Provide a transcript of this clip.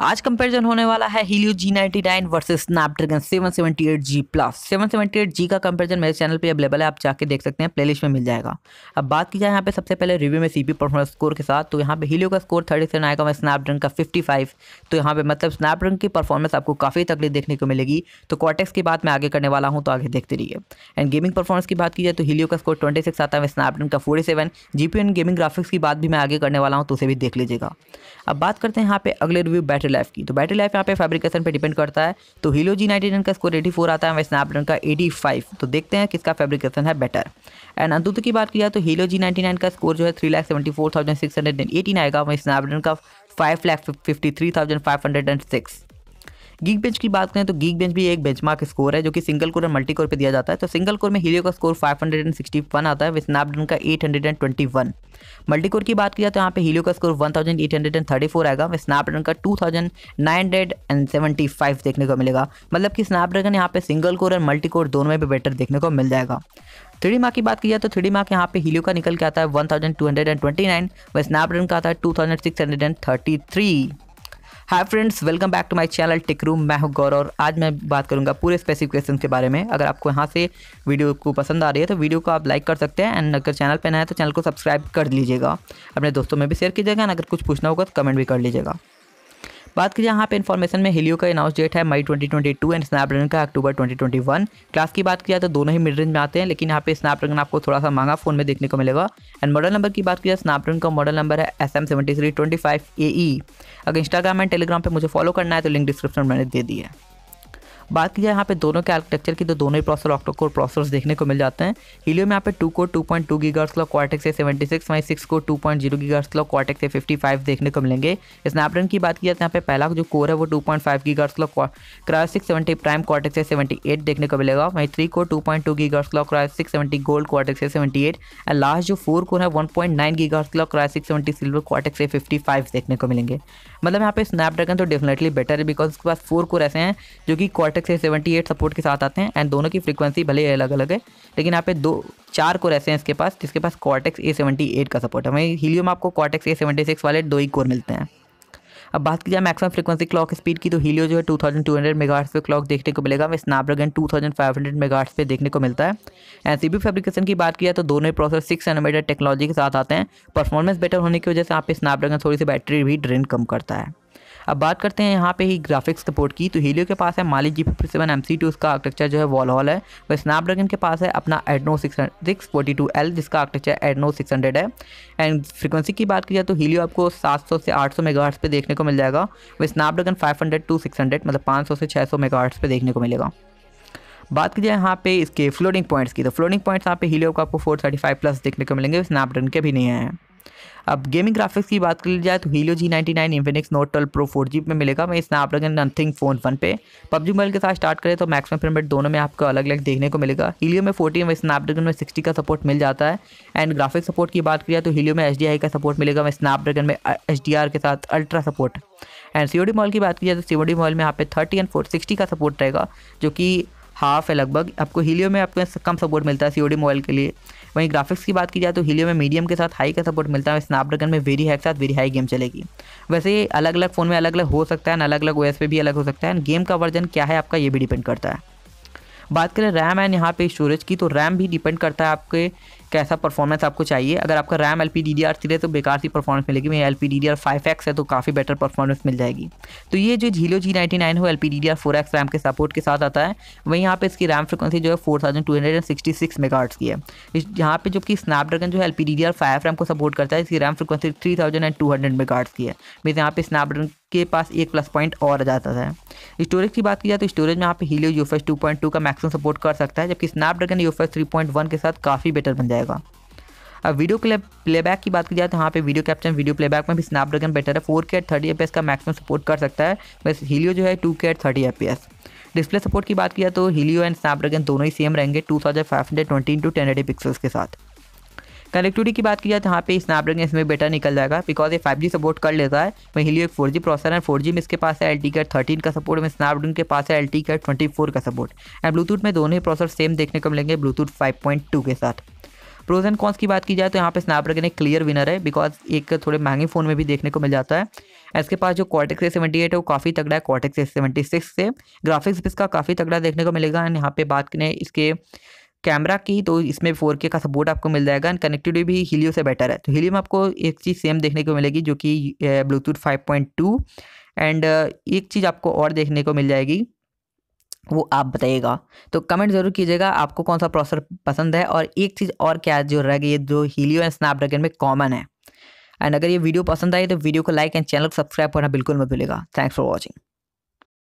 आज कंपैरिजन होने वाला है Helio G ninety nine versus Snapdragon seven seventy eight G plus seven seventy eight G का comparison मेरे चैनल पे अवेलेबल है आप जाके देख सकते हैं प्लेलिस्ट में मिल जाएगा अब बात की जाए यहाँ पे सबसे पहले रिव्यू में सीपी परफॉर्मेंस स्कोर के साथ तो यहाँ पे हीलियो का स्कोर थर्टी सेवन आएगा मैं स्नैपड्रैगन का फिफ्टी फाइव तो यहाँ पर मतलब स्नैपड्रैगन की परफॉर्मेंस आपको काफ़ी तकलीफ देखने को मिलेगी तो कॉटेक्स की बात मैं आगे करने वाला हूँ तो आगे देखते रहिए एंड गेमिंग परफॉर्मेंस की बात की जाए तो हीलियो का स्कोर ट्वेंटी सिक्स आता है मैं स्नैपड्रैगन का forty seven G P and gaming graphics की बात भी मैं आगे करने वाला हूँ तो उसे भी देख लीजिएगा अब बात करते हैं यहाँ पे अगले रिव्यू बैठ बैटरी लाइफ की तो बैटरी लाइफ यहाँ पे फैब्रिकेशन पे डिपेंड करता है तो हीलो जी नाइन का स्कोर एटी फोर आता है वहीं स्नैपड्रैगन का एटी फाइव तो देखते हैं किसका फैब्रिकेशन है बेटर एंड अंतुत की बात किया तो हीलो जी नाइनटी नाइन का स्कोर जो है three lakh seventy four thousand six hundred and eighteen आएगा वहीं स्नैपड्रैगन का five lakh fifty three thousand five hundred and six Geekbench की बात करें तो गीक बेंच भी एक बेंचमार्क स्कोर है जो कि सिंगल कोर और मल्टी कोर पर दिया जाता है तो सिंगल कोर में हीलियो का स्कोर 561 आता है वे स्नैपड्रैगन का 821 मल्टी कोर की बात की जाए तो यहाँ पे हीलियो का स्कोर 1834 आएगा वे स्नैपड्रैगन का 2975 देखने को मिलेगा मतलब कि स्नैपड्रगन यहाँ पे सिंगल कोर और मल्टी कोर दोनों में भी बेटर देखने को मिल जाएगा थ्री मार्क की बात की जाए तो थ्री मार्क यहाँ पे हीलियो का निकल के आता है one thousand two hundred and 1229 व स्नैपड्रैगन का आता है two thousand six hundred and thirty three hi friends welcome back to my channel tick room मैं हूं गौर और आज मैं बात करूंगा पूरे स्पेसिफिकेशन के बारे में अगर आपको यहां से वीडियो को पसंद आ रही है तो वीडियो को आप लाइक कर सकते हैं एंड अगर चैनल पर नया है तो चैनल को सब्सक्राइब कर लीजिएगा अपने दोस्तों में भी शेयर कीजिएगा एंड अगर कुछ पूछना होगा तो कमेंट भी कर लीजिएगा बात कीजिए यहाँ पे इन्फॉर्मेशन में हिलियो का अनाउंस डेट है मई 2022 एंड स्नैपड्रैगन का अक्टूबर 2021 क्लास की बात की जाए तो दोनों ही मिड रेंज में आते हैं लेकिन यहाँ पे स्नैपड्रैगन आपको थोड़ा सा महंगा फोन में देखने को मिलेगा एंड मॉडल नंबर की बात की जाए स्नैपड्रैगन का मॉडल नंबर है एस एम e। अगर इंस्टाग्राम एंड टेलीग्राम पर मुझे फॉलो करना है तो लिंक डिस्क्रिप्शन मैंने दे दी है बात की जाए यहाँ पे दोनों के आर्किटेक्चर की तो दोनों ही प्रोसेसर ऑक्टो कोर प्रोसेसर्स देखने को मिल जाते हैं हीलियो में यहाँ पे two core two point two gigahertz का क्वार्टेक्स सेवेंटी सिक्स वहीं six core two point zero gigahertz का क्वार्टेक्स से फिफ्टी फाइव देखने को मिलेंगे स्नैपड्रैगन की बात की जाए तो यहाँ पे पहला जो कोर है वो टू पॉइंट फाइव गीगर्स का Kryo six seventy Prime Cortex है सेवेंटी एट देखने को मिलेगा वहीं three core two point two gigahertz का Kryo six seventy Gold Cortex है सेवेंटी एट एंड लास्ट जो फोर कोर है वन पॉइंट नाइन गीगर्स का Kryo six seventy Silver Cortex से फिफ्टी फाइव देखने को मिलेंगे मतलब यहाँ पे स्नैपड्रैगन तो डेफिनेटली बेटर है बिकॉज उसके पास फोर कोर ऐसे हैं जो कि क्वार ए से 78 सपोर्ट के साथ आते हैं एंड दोनों की फ्रीक्वेंसी भले अलग अलग है लेकिन यहाँ पे दो चार कोर ऐसे हैं इसके पास जिसके पास कॉटेक्स ए सेवेंटी एट का सपोर्ट है वहीं हीलियो में आपको कॉटेक्स ए सेवेंटी सिक्स वाले दो ही कोर मिलते हैं अब बात की जाए मैक्सिमम फ्रीक्वेंसी क्लॉक स्पीड की तो हीलियो जो है 2200 मेगाहर्ट्ज पे क्लॉक देखने को मिलेगा वह स्नैपड्रैगन 2500 मेगाहर्ट्ज पे देखने को मिलता है एंड सी फैब्रिकेशन की बात की जाए तो दोनों ही प्रोसेस सिक्स एनोमीटर टेक्नोलॉजी के साथ आते हैं परफॉर्मेंस बेटर होने की वजह से आप स्नैपड्रैगन थोड़ी सी बैटरी भी ड्रेन कम करता है अब बात करते हैं यहाँ पे ही ग्राफिक्स सपोर्ट की तो हीलियो के पास है Mali G fifty seven MC two टू उसका आर्टेक्चर जो है वॉल हॉल है वह स्नैपड्रैगन के पास है अपना Adreno six six forty two L जिसका आर्टेक्चर एडनो सिक्स हंड्रेड है एंड फ्रिक्वेंसी की बात की जाए तो हीलियो आपको सात सौ से आठ सौ मेगा पे देखने को मिल जाएगा वह Snapdragon five hundred to six hundred मतलब पाँच सौ से छः सौ मेगा पे देखने को मिलेगा बात की जाए यहाँ पे इसके फ्लोटिंग पॉइंट्स की तो फ्लोटिंग पॉइंट्स यहाँ पे हीलियो का आपको फोर थर्टी फाइव प्लस देखने को मिलेंगे स्नैपड्रैगन के भी नहीं हैं अब गेमिंग ग्राफिक्स की बात कर जाए तो Helio G ninety nine Infinix Note twelve Pro four G में मिलेगा मैं स्नैपड्रैगन नथिंग फोन वन पे पब्जी मोबाइल के साथ स्टार्ट करें तो मैक्सिमम पेमेंट दोनों में आपको अलग अलग देखने को मिलेगा हीलियो में फोर्टीन में स्नैपड्रैगन में सिक्सटी का सपोर्ट मिल जाता है एंड ग्राफिक सपोर्ट की बात करिए तो हीलियो में एच का सपोर्ट मिलेगा मैं स्नैपड्रैगन में एच के साथ ultra support and C OD mall की बात की जाए तो सी ओडी मॉल में यहाँ पे थर्टी एंड फोर सिक्सटी का सपोर्ट रहेगा जो कि हाफ है लगभग आपको हीलियो में आपको कम सपोर्ट मिलता है सी मोबाइल के लिए वहीं ग्राफिक्स की बात की जाए तो हीलियो में मीडियम के साथ हाई का सपोर्ट मिलता है स्नैपड्रैगन में वेरी हाई के साथ वेरी हाई गेम चलेगी वैसे अलग अलग फ़ोन में अलग अलग हो सकता है अलग अलग ओएस पे भी अलग हो सकता है गेम का वर्जन क्या है आपका ये भी डिपेंड करता है बात करें रैम एंड यहाँ पे स्टोरेज की तो रैम भी डिपेंड करता है आपके कैसा परफॉर्मेंस आपको चाहिए अगर आपका RAM L P D D R है तो बेकार सी परफॉर्मेंस मिलेगी वहीं L P D D five X है तो काफ़ी बेटर परफॉर्मेंस मिल जाएगी तो ये जो झीलो जी नाइन्टी नाइन हो L P D D four X RAM के सपोर्ट के साथ आता है वहीं यहाँ पे इसकी रैम फ्रिक्वेंसी जो है four thousand two hundred and sixty six mega की है यहाँ पे जबकि स्नैपड्रैगन जो है L P D D five RAM को सपोर्ट करता है इसकी RAM frequency three thousand and two hundred mega की है मीन यहाँ पे स्नैपड्रैगन के पास एक प्लस पॉइंट और आ जाता है स्टोरेज की बात की जाए तो स्टोरेज में U S two point two का मैक्सिमम सपोर्ट कर सकता है जबकि स्नैपड्रैगन पॉइंट वन के साथ काफ़ी बेटर बन जाएगा अब वीडियो प्ले प्लेबैक की बात की जाए तो यहाँ पे वीडियो कैप्चन वीडियो प्लेबैक में भी स्नैपड्रैगन बेटर है फोर के थर्टी एफ का मैक्सिमम सपोर्ट कर सकता है बस हीलियो जो है टू के थर्टी एफ डिस्प्ले सपोर्ट की बात किया तो हीलियो एंड स्नैपड्रैगन दोनों ही सेम रहेंगे two thousand five hundred twenty into ten eighty pixels के साथ कनेक्टिविटी की बात की जाए तो यहाँ पे स्नैपड्रैगन इसमें बेटर निकल जाएगा बिकॉज ये फाइव सपोर्ट कर लेता है वहीं हिलियो एक फोर प्रोसेसर है फोर में इसके पास है एल टी थर्टीन का सपोर्ट में स्नैपड्रैगन के पास है एल टी ट्वेंटी फोर का सपोर्ट एंड ब्लूटूथ में दोनों ही प्रोसेसर सेम देखने को मिलेंगे ब्लूटूथ फाइव पॉइंट टू के साथ प्रोज एंड कॉन्स की बात की जाए तो यहाँ पे स्नैपड्रैगन एक क्लियर विनर है बिकॉज एक थोड़े महंगे फ़ोन में भी देखने को मिल जाता है इसके पास जो कॉटेक्स ए सेवेंटी एट है वो काफ़ी तगड़ा है कॉटेक्स ए सेवेंटी सिक्स से ग्राफिक्स भी इसका काफ़ी तगड़ा देखने को मिलेगा एंड यहाँ पे बात करें इसके कैमरा की तो इसमें फोर के का सपोर्ट आपको मिल जाएगा एंड कनेक्टिविटी भी हीलियो से बेटर है तो हीलियो में आपको एक चीज़ सेम देखने को मिलेगी जो कि Bluetooth five point two and एक चीज़ आपको और देखने को मिल जाएगी वो आप बताइएगा तो कमेंट ज़रूर कीजिएगा आपको कौन सा प्रोसेसर पसंद है और एक चीज़ और क्या जो रह गई है जो हीलियो एंड स्नैपड्रैगन में कॉमन है एंड अगर ये वीडियो पसंद आई तो वीडियो को लाइक एंड चैनल को सब्सक्राइब करना बिल्कुल मत भूलेगा थैंक्स फॉर वॉचिंग